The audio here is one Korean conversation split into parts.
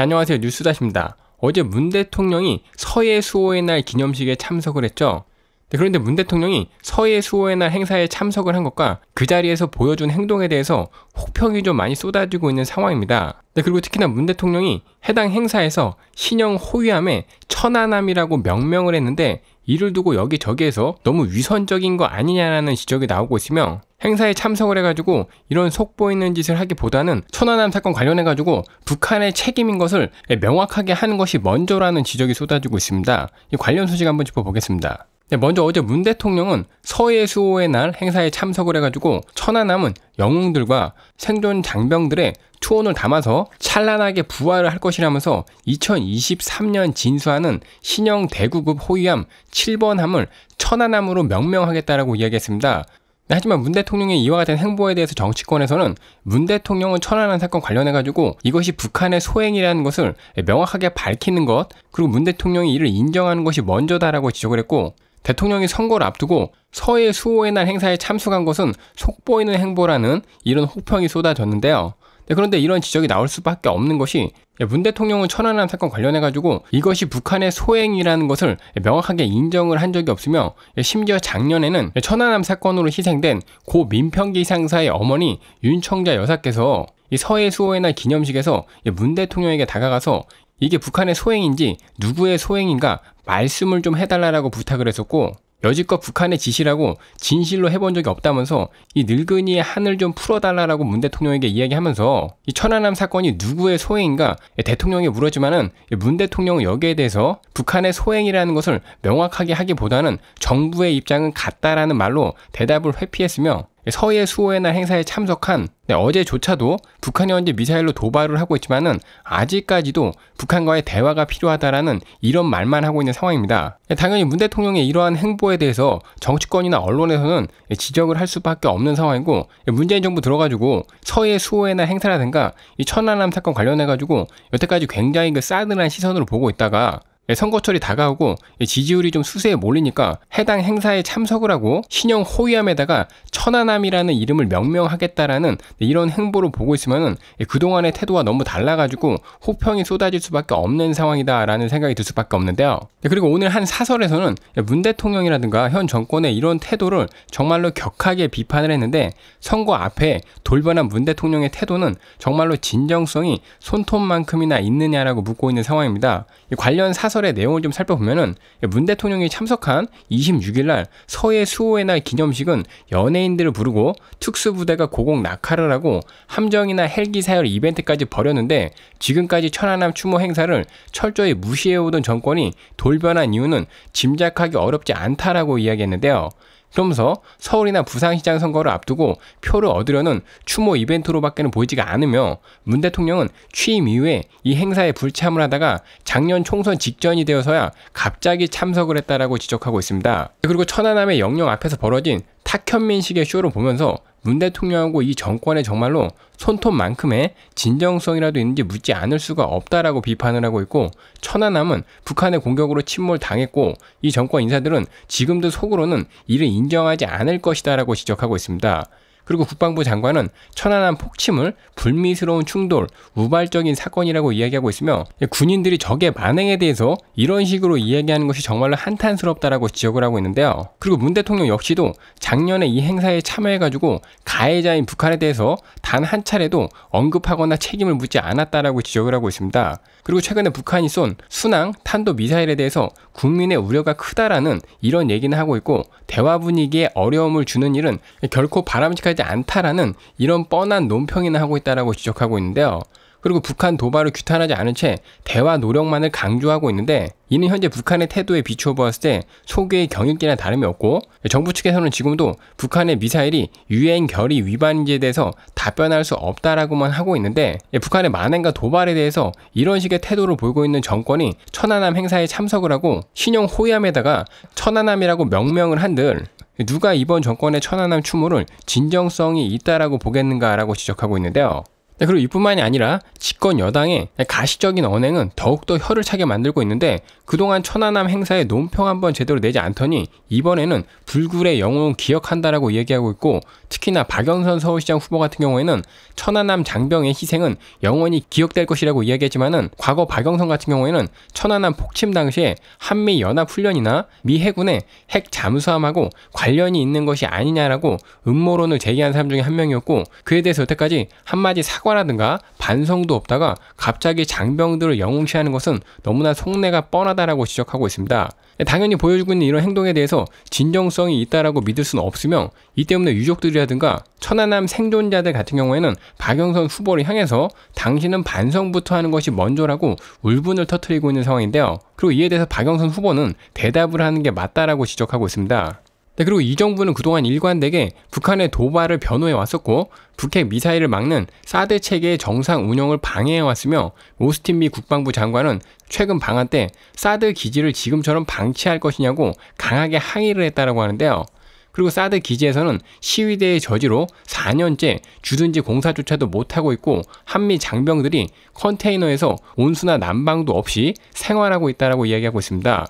안녕하세요 뉴스다십니다. 어제 문 대통령이 서해 수호의 날 기념식에 참석을 했죠. 네, 그런데 문 대통령이 서해 수호의 날 행사에 참석을 한 것과 그 자리에서 보여준 행동에 대해서 혹평이 좀 많이 쏟아지고 있는 상황입니다. 네, 그리고 특히나 문 대통령이 해당 행사에서 신형 호위함에 천안함이라고 명명을 했는데 이를 두고 여기저기에서 너무 위선적인 거 아니냐라는 지적이 나오고 있으며 행사에 참석을 해가지고 이런 속보이는 짓을 하기보다는 천안함 사건 관련해가지고 북한의 책임인 것을 명확하게 하는 것이 먼저라는 지적이 쏟아지고 있습니다. 이 관련 소식 한번 짚어보겠습니다. 네, 먼저 어제 문 대통령은 서해수호의 날 행사에 참석을 해가지고 천안함은 영웅들과 생존 장병들의 초원을 담아서 찬란하게 부활을 할 것이라면서 2023년 진수하는 신형 대구급 호위함 7번함을 천안함으로 명명하겠다라고 이야기했습니다. 네, 하지만 문 대통령의 이와 같은 행보에 대해서 정치권에서는 문 대통령은 천안함 사건 관련해가지고 이것이 북한의 소행이라는 것을 명확하게 밝히는 것 그리고 문 대통령이 이를 인정하는 것이 먼저다라고 지적을 했고 대통령이 선거를 앞두고 서해 수호의 날 행사에 참석한 것은 속보이는 행보라는 이런 혹평이 쏟아졌는데요. 네, 그런데 이런 지적이 나올 수밖에 없는 것이 예, 문 대통령은 천안함 사건 관련해 가지고 이것이 북한의 소행이라는 것을 예, 명확하게 인정을 한 적이 없으며 예, 심지어 작년에는 천안함 사건으로 희생된 고 민평기 상사의 어머니 윤청자 여사께서 이 서해 수호의날 기념식에서 문 대통령에게 다가가서 이게 북한의 소행인지 누구의 소행인가 말씀을 좀 해달라라고 부탁을 했었고 여지껏 북한의 지시라고 진실로 해본 적이 없다면서 이 늙은이의 한을 좀 풀어달라라고 문 대통령에게 이야기하면서 이 천안함 사건이 누구의 소행인가 대통령이 물었지만은 문 대통령은 여기에 대해서 북한의 소행이라는 것을 명확하게 하기보다는 정부의 입장은 같다라는 말로 대답을 회피했으며 서해 수호회날 행사에 참석한 네, 어제조차도 북한이 현재 미사일로 도발을 하고 있지만은 아직까지도 북한과의 대화가 필요하다라는 이런 말만 하고 있는 상황입니다. 네, 당연히 문 대통령의 이러한 행보에 대해서 정치권이나 언론에서는 지적을 할 수밖에 없는 상황이고 네, 문재인 정부 들어가지고 서해 수호회날 행사라든가 이 천안함 사건 관련해가지고 여태까지 굉장히 그 싸늘한 시선으로 보고 있다가 예, 선거철이 다가오고 지지율이 좀 수세에 몰리니까 해당 행사에 참석을 하고 신형 호위함에다가 천안함이라는 이름을 명명하겠다라는 네, 이런 행보를 보고 있으면 그동안의 태도와 너무 달라가지고 호평이 쏟아질 수밖에 없는 상황이다라는 생각이 들 수밖에 없는데요. 네, 그리고 오늘 한 사설에서는 문 대통령이라든가 현 정권의 이런 태도를 정말로 격하게 비판을 했는데 선거 앞에 돌변한 문 대통령의 태도는 정말로 진정성이 손톱만큼이나 있느냐라고 묻고 있는 상황입니다. 관련 사설 사설의 내용을 좀 살펴보면은 문 대통령이 참석한 26일 날 서해 수호의 날 기념식은 연예인들을 부르고 특수부대가 고공 낙하를 하고 함정이나 헬기 사열 이벤트까지 벌였는데 지금까지 천안함 추모 행사를 철저히 무시해오던 정권이 돌변한 이유는 짐작하기 어렵지 않다라고 이야기했는데요. 그러면서 서울이나 부산시장 선거를 앞두고 표를 얻으려는 추모 이벤트로밖에는 보이지가 않으며 문 대통령은 취임 이후에 이 행사에 불참을 하다가 작년 총선 직전이 되어서야 갑자기 참석을 했다라고 지적하고 있습니다. 그리고 천안함의 영령 앞에서 벌어진 탁현민식의 쇼를 보면서 문 대통령하고 이 정권에 정말로 손톱만큼의 진정성이라도 있는지 묻지 않을 수가 없다라고 비판을 하고 있고 천안함은 북한의 공격으로 침몰당했고 이 정권 인사들은 지금도 속으로는 이를 인정하지 않을 것이다라고 지적하고 있습니다. 그리고 국방부 장관은 천안함 폭침을 불미스러운 충돌, 우발적인 사건이라고 이야기하고 있으며 군인들이 적의 만행에 대해서 이런 식으로 이야기하는 것이 정말로 한탄스럽다라고 지적을 하고 있는데요. 그리고 문 대통령 역시도 작년에 이 행사에 참여해가지고 가해자인 북한에 대해서 단 한 차례도 언급하거나 책임을 묻지 않았다라고 지적을 하고 있습니다. 그리고 최근에 북한이 쏜 순항 탄도 미사일에 대해서 국민의 우려가 크다라는 이런 얘기는 하고 있고 대화 분위기에 어려움을 주는 일은 결코 바람직하지 해지 않다라는 이런 뻔한 논평이나 하고 있다라고 지적하고 있는데요. 그리고 북한 도발을 규탄하지 않은 채 대화 노력만을 강조하고 있는데 이는 현재 북한의 태도에 비추어 보았을 때소규의 경일기나 다름이 없고 정부 측에서는 지금도 북한의 미사일이 유엔 결의 위반인지에 대해서 답변할 수 없다라고만 하고 있는데 예, 북한의 만행과 도발에 대해서 이런 식의 태도를 보이고 있는 정권이 천안함 행사에 참석을 하고 신용 호위함에다가 천안함이라고 명명을 한들 누가 이번 정권의 천안함 추모를 진정성이 있다라고 보겠는가라고 지적하고 있는데요. 네, 그리고 이뿐만이 아니라 집권 여당의 가시적인 언행은 더욱더 혀를 차게 만들고 있는데 그동안 천안함 행사에 논평 한번 제대로 내지 않더니 이번에는 불굴의 영웅 기억한다라고 얘기하고 있고 특히나 박영선 서울시장 후보 같은 경우에는 천안함 장병의 희생은 영원히 기억될 것이라고 이야기했지만은 과거 박영선 같은 경우에는 천안함 폭침 당시에 한미 연합 훈련이나 미 해군의 핵 잠수함하고 관련이 있는 것이 아니냐라고 음모론을 제기한 사람 중에 한 명이었고 그에 대해서 여태까지 한마디 사과라든가 반성도 없다가 갑자기 장병들을 영웅시하는 것은 너무나 속내가 뻔하다라고 지적하고 있습니다. 당연히 보여주고 있는 이런 행동에 대해서 진정성이 있다라고 믿을 수는 없으며 이 때문에 유족들이라든가 천안함 생존자들 같은 경우에는 박영선 후보를 향해서 당신은 반성부터 하는 것이 먼저라고 울분을 터뜨리고 있는 상황인데요. 그리고 이에 대해서 박영선 후보는 대답을 하는 게 맞다라고 지적하고 있습니다. 네, 그리고 이 정부는 그동안 일관되게 북한의 도발을 변호해 왔었고 북핵 미사일을 막는 사드 체계의 정상 운영을 방해해 왔으며 오스틴 미 국방부 장관은 최근 방한 때 사드 기지를 지금처럼 방치할 것이냐고 강하게 항의를 했다라고 하는데요. 그리고 사드 기지에서는 시위대의 저지로 4년째 주둔지 공사조차도 못하고 있고 한미 장병들이 컨테이너에서 온수나 난방도 없이 생활하고 있다라고 이야기하고 있습니다.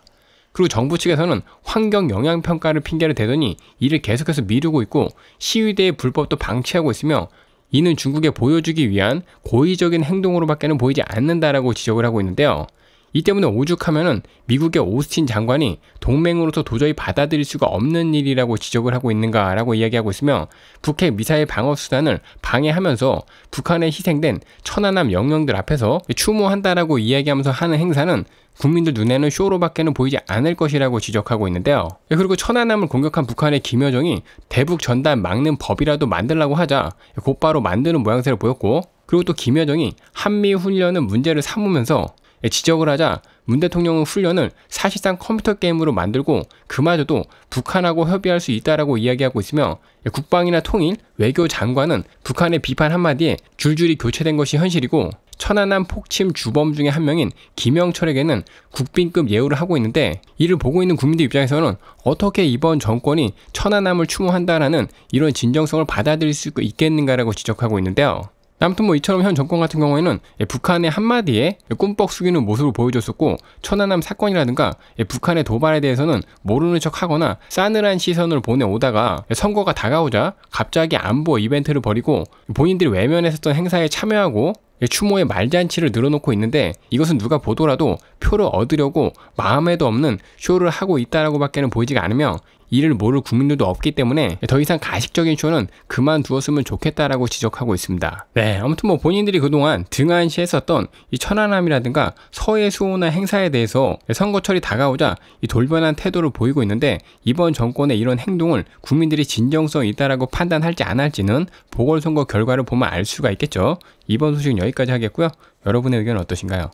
그리고 정부 측에서는 환경 영향 평가를 핑계를 대더니 이를 계속해서 미루고 있고 시위대의 불법도 방치하고 있으며 이는 중국에 보여주기 위한 고의적인 행동으로밖에는 보이지 않는다라고 지적을 하고 있는데요. 이 때문에 오죽하면은 미국의 오스틴 장관이 동맹으로서 도저히 받아들일 수가 없는 일이라고 지적을 하고 있는가라고 이야기하고 있으며 북핵 미사일 방어 수단을 방해하면서 북한에 희생된 천안함 영령들 앞에서 추모한다라고 이야기하면서 하는 행사는 국민들 눈에는 쇼로밖에는 보이지 않을 것이라고 지적하고 있는데요. 예, 그리고 천안함을 공격한 북한의 김여정이 대북 전단 막는 법이라도 만들라고 하자 곧바로 만드는 모양새를 보였고 그리고 또 김여정이 한미 훈련은 문제를 삼으면서 예, 지적을 하자 문 대통령은 훈련을 사실상 컴퓨터 게임으로 만들고 그마저도 북한하고 협의할 수 있다라고 이야기하고 있으며 예, 국방이나 통일, 외교 장관은 북한의 비판 한마디에 줄줄이 교체된 것이 현실이고 천안함 폭침 주범 중에 한 명인 김영철에게는 국빈급 예우를 하고 있는데 이를 보고 있는 국민들 입장에서는 어떻게 이번 정권이 천안함을 추모한다라는 이런 진정성을 받아들일 수 있겠는가라고 지적하고 있는데요. 아무튼 뭐 이처럼 현 정권 같은 경우에는 예, 북한의 한마디에 꿈뻑 예, 숙이는 모습을 보여줬었고 천안함 사건이라든가 예, 북한의 도발에 대해서는 모르는 척하거나 싸늘한 시선을 보내오다가 선거가 다가오자 갑자기 안보 이벤트를 벌이고 본인들이 외면했었던 행사에 참여하고 추모의 말잔치를 늘어놓고 있는데 이것은 누가 보더라도 표를 얻으려고 마음에도 없는 쇼를 하고 있다라고 밖에는 보이지가 않으며 이를 모를 국민들도 없기 때문에 더 이상 가식적인 쇼는 그만두었으면 좋겠다라고 지적하고 있습니다. 네, 아무튼 뭐 본인들이 그동안 등한시 했었던 이 천안함이라든가 서해 수호나 행사에 대해서 선거철이 다가오자 이 돌변한 태도를 보이고 있는데 이번 정권의 이런 행동을 국민들이 진정성 있다라고 판단할지 안 할지는 보궐선거 결과를 보면 알 수가 있겠죠. 이번 소식 은 여기까지 하겠고요. 여러분의 의견은 어떠신가요?